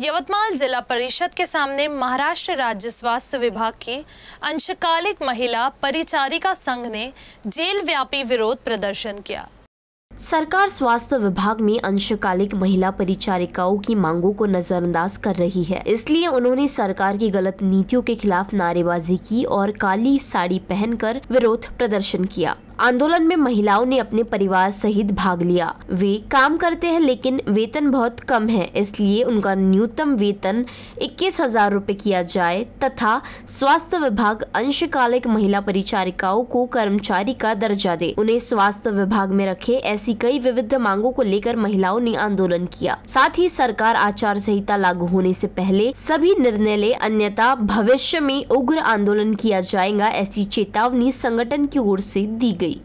यवतमाल जिला परिषद के सामने महाराष्ट्र राज्य स्वास्थ्य विभाग की अंशकालिक महिला परिचारिका संघ ने जेल व्यापी विरोध प्रदर्शन किया सरकार स्वास्थ्य विभाग में अंशकालिक महिला परिचारिकाओं की मांगों को नजरअंदाज कर रही है इसलिए उन्होंने सरकार की गलत नीतियों के खिलाफ नारेबाजी की और काली साड़ी पहनकर विरोध प्रदर्शन किया आंदोलन में महिलाओं ने अपने परिवार सहित भाग लिया वे काम करते हैं लेकिन वेतन बहुत कम है इसलिए उनका न्यूनतम वेतन इक्कीस हजार रूपए किया जाए तथा स्वास्थ्य विभाग अंशकालिक महिला परिचारिकाओं को कर्मचारी का दर्जा दे उन्हें स्वास्थ्य विभाग में रखे ऐसे ऐसी कई विविध मांगों को लेकर महिलाओं ने आंदोलन किया साथ ही सरकार आचार संहिता लागू होने से पहले सभी निर्णय ले अन्यथा भविष्य में उग्र आंदोलन किया जाएगा ऐसी चेतावनी संगठन की ओर से दी गई